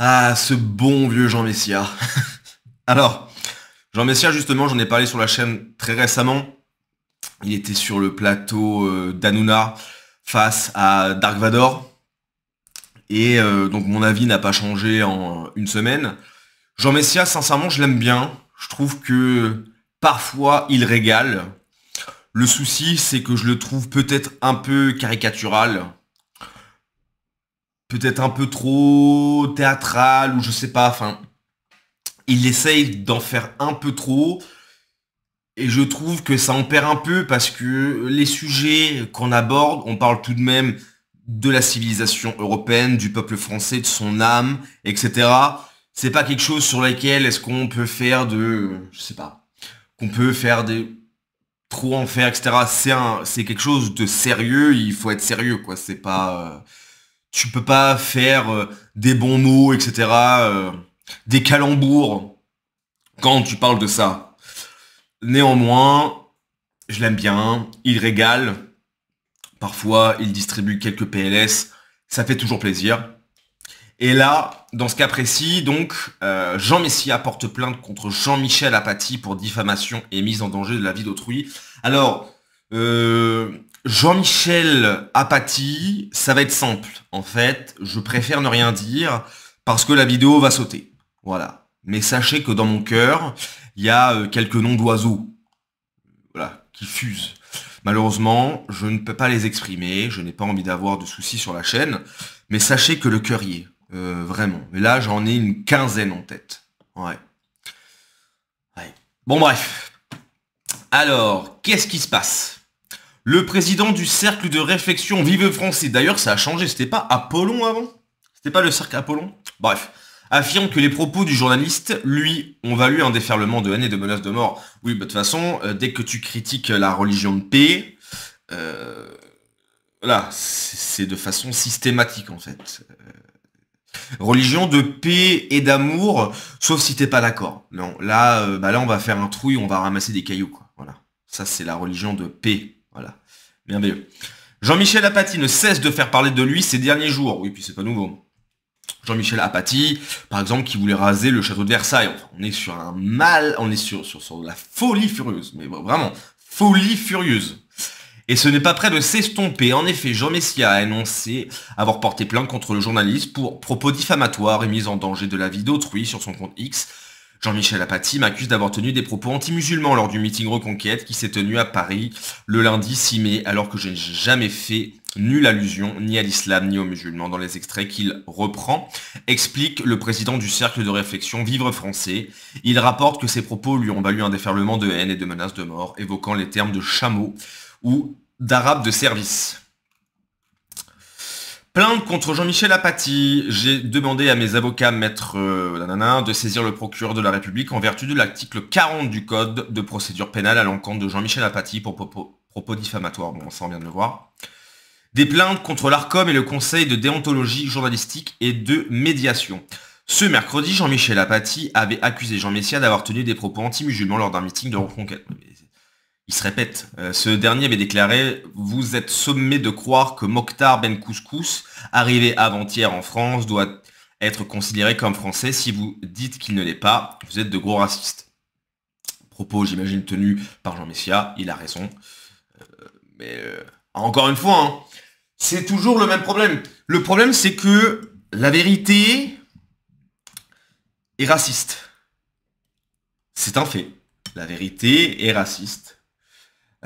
Ah, ce bon vieux Jean Messia. Alors, Jean Messia, justement, j'en ai parlé sur la chaîne très récemment. Il était sur le plateau euh, face à Dark Vador. Et euh, donc mon avis n'a pas changé en une semaine. Jean Messia, sincèrement, je l'aime bien. Je trouve que parfois il régale. Le souci, c'est que je le trouve peut-être un peu caricatural peut-être un peu trop théâtral ou je sais pas. Enfin, il essaye d'en faire un peu trop. Et je trouve que ça en perd un peu parce que les sujets qu'on aborde, on parle tout de même de la civilisation européenne, du peuple français, de son âme, etc. C'est pas quelque chose sur lequel est-ce qu'on peut faire de, je sais pas, qu'on peut faire des trop en faire, etc. C'est quelque chose de sérieux. Il faut être sérieux, quoi. C'est pas, euh, tu peux pas faire euh, des bons mots, etc., euh, des calembours quand tu parles de ça. Néanmoins, je l'aime bien, il régale, parfois il distribue quelques PLS, ça fait toujours plaisir. Et là, dans ce cas précis, donc, euh, Jean Messia porte plainte contre Jean-Michel Apathy pour diffamation et mise en danger de la vie d'autrui. Alors, Jean-Michel Apathy, ça va être simple. En fait, je préfère ne rien dire parce que la vidéo va sauter. Voilà. Mais sachez que dans mon cœur, il y a euh, quelques noms d'oiseaux voilà, qui fusent. Malheureusement, je ne peux pas les exprimer, je n'ai pas envie d'avoir de soucis sur la chaîne, mais sachez que le cœur y est, euh, vraiment. Et là, j'en ai une quinzaine en tête. ouais. Bon, bref. Alors, qu'est-ce qui se passe le président du cercle de réflexion Vive Français, d'ailleurs ça a changé, c'était pas Apollon avant C'était pas le cercle Apollon Bref, affirme que les propos du journaliste, lui, ont valu un déferlement de haine de menaces de mort. Oui, bah, de toute façon, euh, dès que tu critiques la religion de paix, euh, voilà, c'est de façon systématique en fait. Euh, religion de paix et d'amour, sauf si t'es pas d'accord. Non, là, euh, bah là on va faire un trouille, on va ramasser des cailloux, quoi. Voilà. Ça c'est la religion de paix voilà. Merveilleux. Jean-Michel Apathy ne cesse de faire parler de lui ces derniers jours. Oui, puis c'est pas nouveau. Jean-Michel Apathy, par exemple, qui voulait raser le château de Versailles. on est sur un mal, on est sur, sur, la folie furieuse. Mais vraiment, folie furieuse. Et ce n'est pas près de s'estomper. En effet, Jean Messia a annoncé avoir porté plainte contre le journaliste pour propos diffamatoires et mise en danger de la vie d'autrui sur son compte X Jean-Michel Apathy m'accuse d'avoir tenu des propos anti-musulmans lors du meeting Reconquête qui s'est tenu à Paris le lundi 6 mai, alors que je n'ai jamais fait nulle allusion ni à l'islam ni aux musulmans dans les extraits qu'il reprend, explique le président du cercle de réflexion Vivre français. Il rapporte que ses propos lui ont valu un déferlement de haine et de menaces de mort, évoquant les termes de chameau ou d'arabe de service. Plainte contre Jean-Michel Apathy. J'ai demandé à mes avocats, maître euh, de saisir le procureur de la République en vertu de l'article 40 du Code de procédure pénale à l'encontre de Jean-Michel Apathy pour propos, propos, diffamatoires. Bon, ça on vient de le voir. Des plaintes contre l'ARCOM et le Conseil de déontologie journalistique et de médiation. Ce mercredi, Jean-Michel Apathy avait accusé Jean Messia d'avoir tenu des propos anti-musulmans lors d'un meeting de reconquête il se répète. Euh, ce dernier avait déclaré Vous êtes sommé de croire que Mokhtar Ben Couscous, arrivé avant-hier en France, doit être considéré comme français. Si vous dites qu'il ne l'est pas, vous êtes de gros racistes. Propos, j'imagine, tenu par Jean Messia, il a raison. Euh, mais euh, encore une fois, hein, c'est toujours le même problème. Le problème, c'est que la vérité est raciste. C'est un fait. La vérité est raciste.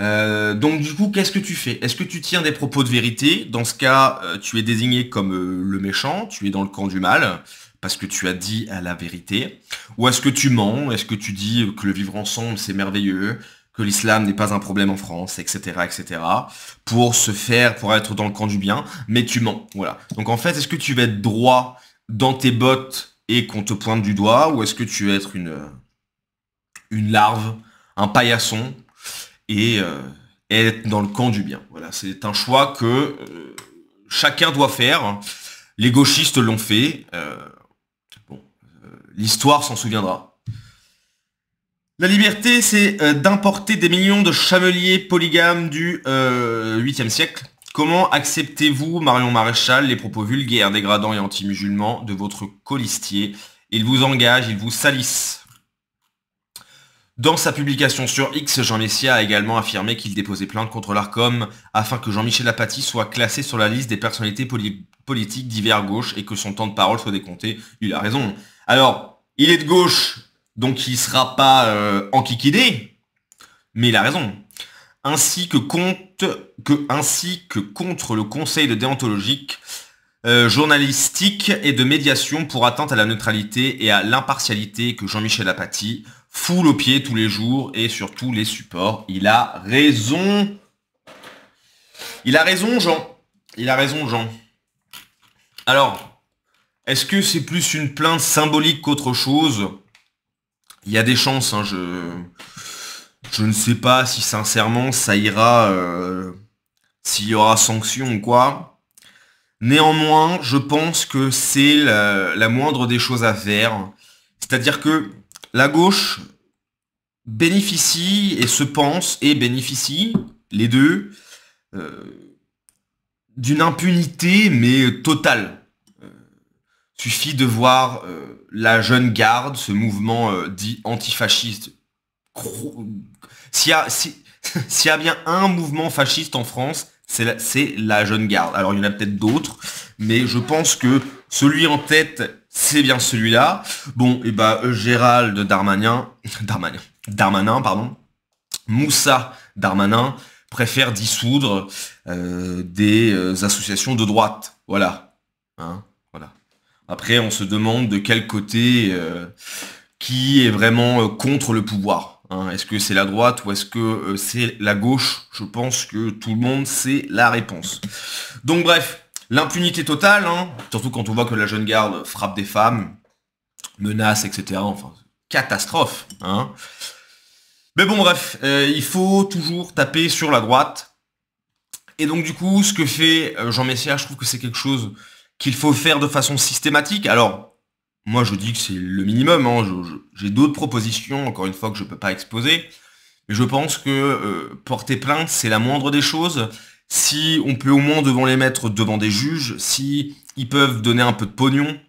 Euh, donc du coup, qu'est-ce que tu fais Est-ce que tu tiens des propos de vérité Dans ce cas, euh, tu es désigné comme euh, le méchant, tu es dans le camp du mal, parce que tu as dit à la vérité. Ou est-ce que tu mens Est-ce que tu dis que le vivre ensemble, c'est merveilleux, que l'islam n'est pas un problème en France, etc., etc., pour se faire, pour être dans le camp du bien, mais tu mens. Voilà. Donc en fait, est-ce que tu vas être droit dans tes bottes et qu'on te pointe du doigt, ou est-ce que tu vas être une, une larve, un paillasson euh, et être dans le camp du bien. Voilà, c'est un choix que euh, chacun doit faire. Les gauchistes l'ont fait. Euh, bon, l'histoire s'en souviendra. La liberté, c'est d'importer des millions de chameliers polygames du 8e siècle. Comment acceptez-vous, Marion Maréchal, les propos vulgaires, dégradants et anti-musulmans de votre colistier Ils vous engagent, ils vous salissent. Dans sa publication sur X, Jean Messia a également affirmé qu'il déposait plainte contre l'ARCOM afin que Jean-Michel Apathy soit classé sur la liste des personnalités politiques d'hiver gauche et que son temps de parole soit décompté. Il a raison. Alors, il est de gauche, donc il ne sera pas en euh, enquiquiné, mais il a raison. Ainsi que contre, le conseil de déontologique, euh, journalistique et de médiation pour atteinte à la neutralité et à l'impartialité que Jean-Michel Apathy Foule au pied tous les jours et sur tous les supports. Il a raison. Il a raison, Jean. Il a raison, Jean. Alors, est-ce que c'est plus une plainte symbolique qu'autre chose Il y a des chances, hein, je... Je ne sais pas si sincèrement ça ira, euh, s'il y aura sanction ou quoi. Néanmoins, je pense que c'est la, moindre des choses à faire. C'est-à-dire que la gauche bénéficie et se pense et bénéficie, les deux, euh, d'une impunité mais totale. Euh, suffit de voir euh, la jeune garde, ce mouvement dit antifasciste. S'il y, a, bien un mouvement fasciste en France, c'est la jeune garde. Alors il y en a peut-être d'autres, mais je pense que celui en tête, c'est bien celui-là. Bon, et eh bah ben, euh, Gérald Darmanin, Darmanin, Darmanin, pardon, Moussa Darmanin préfère dissoudre euh, des euh, associations de droite. Voilà. Hein, voilà. Après, on se demande de quel côté qui est vraiment contre le pouvoir. Hein. est-ce que c'est la droite ou est-ce que c'est la gauche Je pense que tout le monde sait la réponse. Donc bref, L'impunité totale, hein. surtout quand on voit que la jeune garde frappe des femmes, menace, etc. Enfin, catastrophe. Hein. Mais bon, bref, euh, il faut toujours taper sur la droite. Et donc du coup, ce que fait euh, Jean Messia, je trouve que c'est quelque chose qu'il faut faire de façon systématique. Alors, moi je dis que c'est le minimum, hein. j'ai d'autres propositions, encore une fois, que je ne peux pas exposer. Mais je pense que euh, porter plainte, c'est la moindre des choses si on peut au moins devant les mettre devant des juges, si ils peuvent donner un peu de pognon,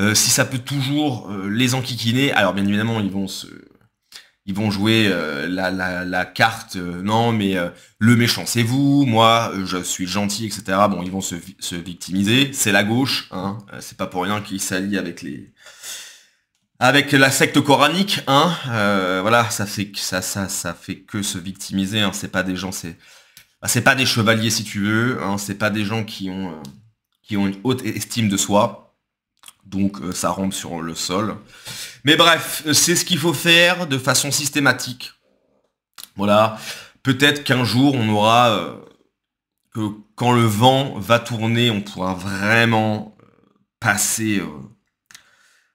euh, si ça peut toujours euh, les enquiquiner, alors bien évidemment ils vont se. Ils vont jouer euh, la, carte, non mais le méchant c'est vous, moi je suis gentil, etc. Bon, ils vont se, victimiser, c'est la gauche, hein. c'est pas pour rien qu'ils s'allient avec les. Avec la secte coranique, hein, voilà, ça fait, ça, ça, ça fait que se victimiser, hein. c'est pas des gens, c'est ce bah, c'est pas des chevaliers si tu veux, ce hein. c'est pas des gens qui ont, euh, qui ont une haute estime de soi, donc euh, ça rampe sur le sol. Mais bref, euh, c'est ce qu'il faut faire de façon systématique. Voilà, peut-être qu'un jour on aura, que quand le vent va tourner, on pourra vraiment passer,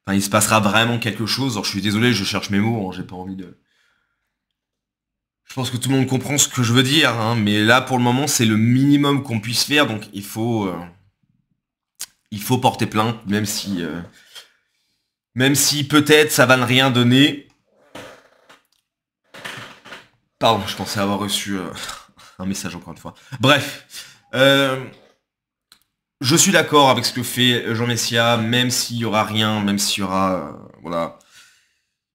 enfin il se passera vraiment quelque chose. Alors je suis désolé, je cherche mes mots, hein. j'ai pas envie de je pense que tout le monde comprend ce que je veux dire, hein, mais là pour le moment c'est le minimum qu'on puisse faire, donc il faut, euh, il faut porter plainte, même si, euh, même si peut-être ça va ne rien donner. Pardon, je pensais avoir reçu euh, un message encore une fois. Bref, je suis d'accord avec ce que fait Jean Messia, même s'il y aura rien, même s'il y aura, voilà,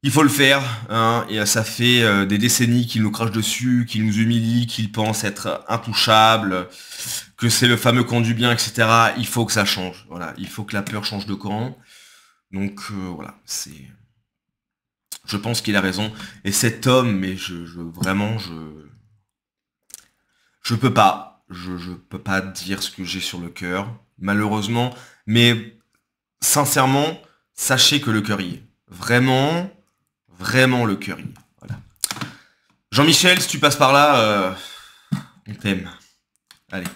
il faut le faire, hein, et ça fait euh, des décennies qu'il nous crache dessus, qu'il nous humilie, qu'il pense être intouchable, que c'est le fameux camp du bien, etc. Il faut que ça change, voilà. Il faut que la peur change de camp. Donc euh, voilà, c'est... Je pense qu'il a raison. Et cet homme, mais je, vraiment, je... Je peux pas. Je, je peux pas dire ce que j'ai sur le cœur, malheureusement. Mais sincèrement, sachez que le cœur y est. Vraiment, vraiment le curry. Voilà. Jean-Michel, si tu passes par là, euh, on t'aime. Allez.